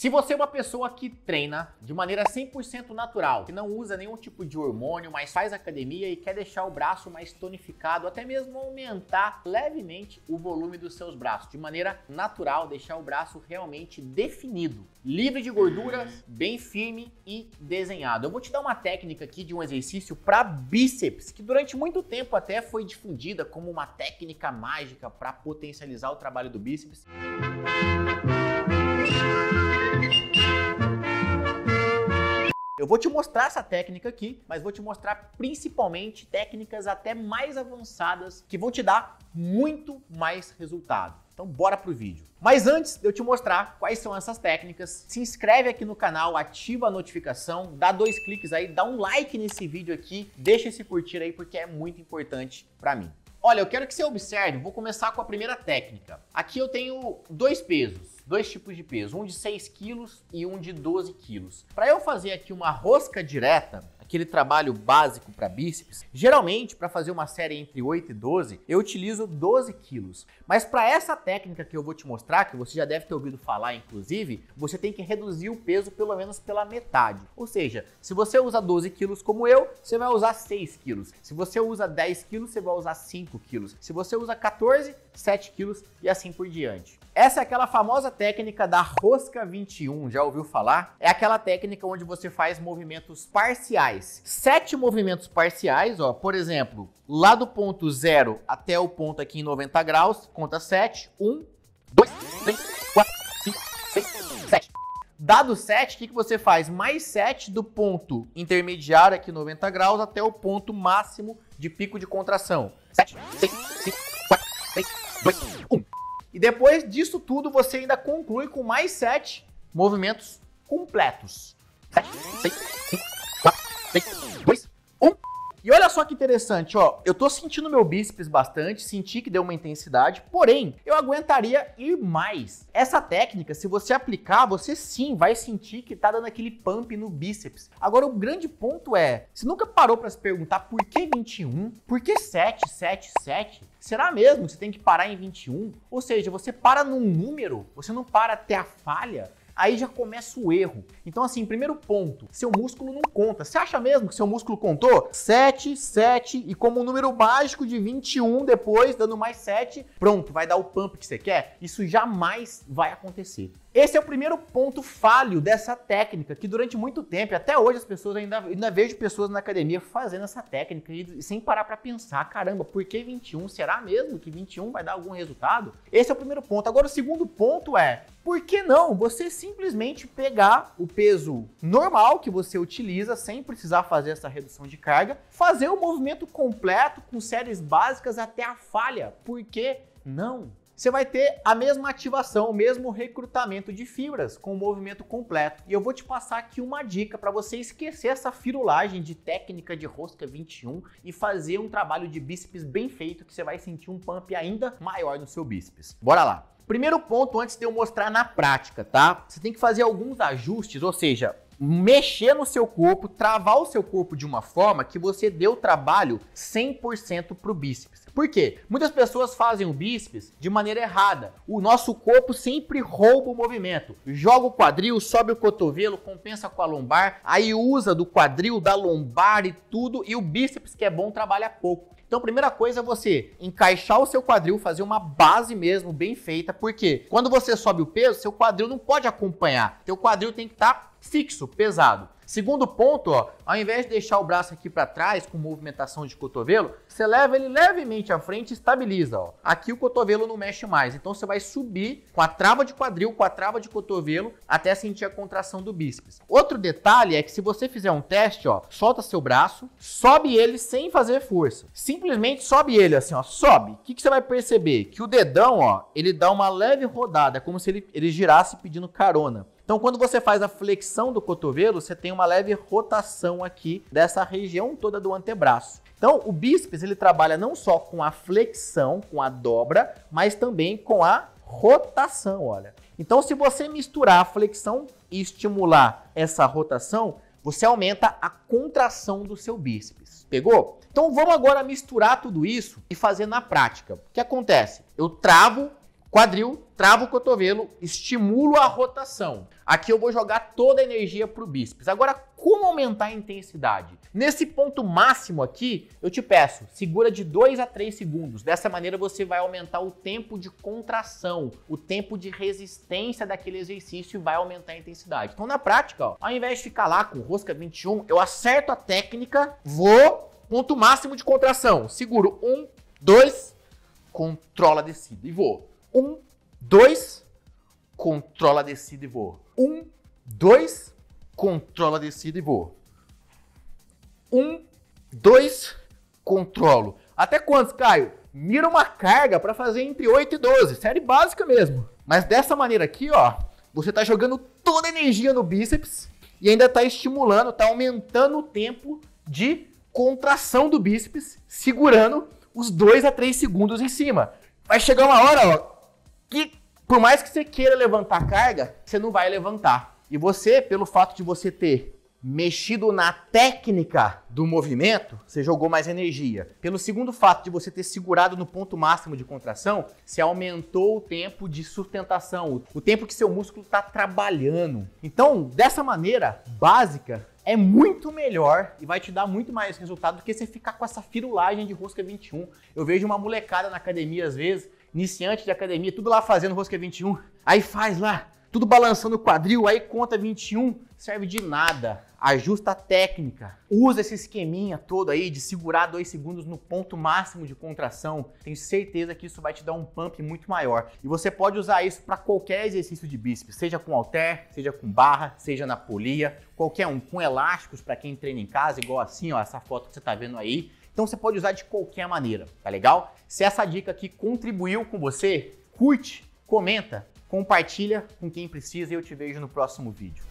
Se você é uma pessoa que treina de maneira 100% natural, que não usa nenhum tipo de hormônio, mas faz academia e quer deixar o braço mais tonificado, até mesmo aumentar levemente o volume dos seus braços, de maneira natural, deixar o braço realmente definido, livre de gorduras, bem firme e desenhado. Eu vou te dar uma técnica aqui de um exercício para bíceps, que durante muito tempo até foi difundida como uma técnica mágica para potencializar o trabalho do bíceps. Música Eu vou te mostrar essa técnica aqui, mas vou te mostrar principalmente técnicas até mais avançadas que vão te dar muito mais resultado. Então bora pro vídeo. Mas antes de eu te mostrar quais são essas técnicas, se inscreve aqui no canal, ativa a notificação, dá dois cliques aí, dá um like nesse vídeo aqui, deixa esse curtir aí porque é muito importante para mim. Olha, eu quero que você observe, vou começar com a primeira técnica. Aqui eu tenho dois pesos, dois tipos de peso, um de 6 quilos e um de 12 quilos. Para eu fazer aqui uma rosca direta, aquele trabalho básico para bíceps, geralmente para fazer uma série entre 8 e 12, eu utilizo 12 quilos. Mas para essa técnica que eu vou te mostrar, que você já deve ter ouvido falar inclusive, você tem que reduzir o peso pelo menos pela metade. Ou seja, se você usa 12 quilos como eu, você vai usar 6 quilos. Se você usa 10 quilos, você vai usar 5 quilos. Se você usa 14, 7 quilos e assim por diante. Essa é aquela famosa técnica da rosca 21, já ouviu falar? É aquela técnica onde você faz movimentos parciais. Sete movimentos parciais, ó, por exemplo, lá do ponto zero até o ponto aqui em 90 graus, conta 7. 1, 2, 3, 4, 5, 6, 7. Dado 7, o que, que você faz? Mais 7 do ponto intermediário aqui 90 graus até o ponto máximo de pico de contração. 7, 6, 5, e depois disso tudo, você ainda conclui com mais sete movimentos completos. Sete, seis, cinco, quatro, três, dois, e olha só que interessante, ó. Eu tô sentindo meu bíceps bastante, senti que deu uma intensidade, porém, eu aguentaria ir mais. Essa técnica, se você aplicar, você sim vai sentir que tá dando aquele pump no bíceps. Agora, o grande ponto é, você nunca parou para se perguntar por que 21? Por que 7, 7, 7? Será mesmo que você tem que parar em 21? Ou seja, você para num número, você não para até a falha aí já começa o erro. Então, assim, primeiro ponto, seu músculo não conta. Você acha mesmo que seu músculo contou? 7, 7 e como um número mágico de 21 depois, dando mais 7, pronto, vai dar o pump que você quer? Isso jamais vai acontecer. Esse é o primeiro ponto falho dessa técnica, que durante muito tempo, até hoje as pessoas ainda, ainda vejo pessoas na academia fazendo essa técnica e sem parar para pensar, caramba, por que 21? Será mesmo que 21 vai dar algum resultado? Esse é o primeiro ponto. Agora o segundo ponto é, por que não você simplesmente pegar o peso normal que você utiliza sem precisar fazer essa redução de carga, fazer o movimento completo com séries básicas até a falha? Por que não? você vai ter a mesma ativação, o mesmo recrutamento de fibras com o movimento completo. E eu vou te passar aqui uma dica para você esquecer essa firulagem de técnica de rosca 21 e fazer um trabalho de bíceps bem feito que você vai sentir um pump ainda maior no seu bíceps. Bora lá! Primeiro ponto, antes de eu mostrar na prática, tá? Você tem que fazer alguns ajustes, ou seja, mexer no seu corpo, travar o seu corpo de uma forma que você dê o trabalho 100% pro bíceps. Por quê? Muitas pessoas fazem o bíceps de maneira errada. O nosso corpo sempre rouba o movimento. Joga o quadril, sobe o cotovelo, compensa com a lombar, aí usa do quadril, da lombar e tudo, e o bíceps que é bom trabalha pouco. Então, primeira coisa é você encaixar o seu quadril, fazer uma base mesmo bem feita, porque quando você sobe o peso, seu quadril não pode acompanhar. Seu quadril tem que estar tá fixo, pesado. Segundo ponto, ó, ao invés de deixar o braço aqui para trás com movimentação de cotovelo, você leva ele levemente à frente e estabiliza. Ó. Aqui o cotovelo não mexe mais, então você vai subir com a trava de quadril, com a trava de cotovelo, até sentir a contração do bíceps. Outro detalhe é que se você fizer um teste, ó, solta seu braço, sobe ele sem fazer força. Simplesmente sobe ele assim, ó, sobe. O que, que você vai perceber? Que o dedão, ó, ele dá uma leve rodada, como se ele, ele girasse pedindo carona. Então, quando você faz a flexão do cotovelo, você tem uma leve rotação aqui dessa região toda do antebraço. Então, o bíceps ele trabalha não só com a flexão, com a dobra, mas também com a rotação, olha. Então, se você misturar a flexão e estimular essa rotação, você aumenta a contração do seu bíceps. Pegou? Então vamos agora misturar tudo isso e fazer na prática. O que acontece? Eu travo Quadril, travo o cotovelo, estimulo a rotação. Aqui eu vou jogar toda a energia para o bíceps. Agora, como aumentar a intensidade? Nesse ponto máximo aqui, eu te peço, segura de 2 a 3 segundos. Dessa maneira você vai aumentar o tempo de contração, o tempo de resistência daquele exercício e vai aumentar a intensidade. Então, na prática, ó, ao invés de ficar lá com rosca 21, eu acerto a técnica, vou, ponto máximo de contração, seguro 1, um, 2, controla a descida e vou. Um, dois, controla, descida e voa. Um, dois, controla, descida e voa. Um, dois, controlo. Até quantos, Caio? Mira uma carga para fazer entre 8 e 12, série básica mesmo. Mas dessa maneira aqui, ó, você tá jogando toda a energia no bíceps e ainda tá estimulando, tá aumentando o tempo de contração do bíceps, segurando os 2 a 3 segundos em cima. Vai chegar uma hora, ó, que por mais que você queira levantar carga, você não vai levantar. E você, pelo fato de você ter mexido na técnica do movimento, você jogou mais energia. Pelo segundo fato de você ter segurado no ponto máximo de contração, você aumentou o tempo de sustentação, o tempo que seu músculo está trabalhando. Então, dessa maneira básica, é muito melhor e vai te dar muito mais resultado do que você ficar com essa firulagem de rosca 21. Eu vejo uma molecada na academia às vezes iniciante de academia, tudo lá fazendo rosca 21. Aí faz lá, tudo balançando o quadril, aí conta 21, serve de nada. Ajusta a técnica, usa esse esqueminha todo aí de segurar dois segundos no ponto máximo de contração. Tenho certeza que isso vai te dar um pump muito maior. E você pode usar isso para qualquer exercício de bíceps, seja com halter, seja com barra, seja na polia, qualquer um, com elásticos para quem treina em casa, igual assim, ó, essa foto que você está vendo aí então você pode usar de qualquer maneira, tá legal? Se essa dica aqui contribuiu com você, curte, comenta, compartilha com quem precisa e eu te vejo no próximo vídeo.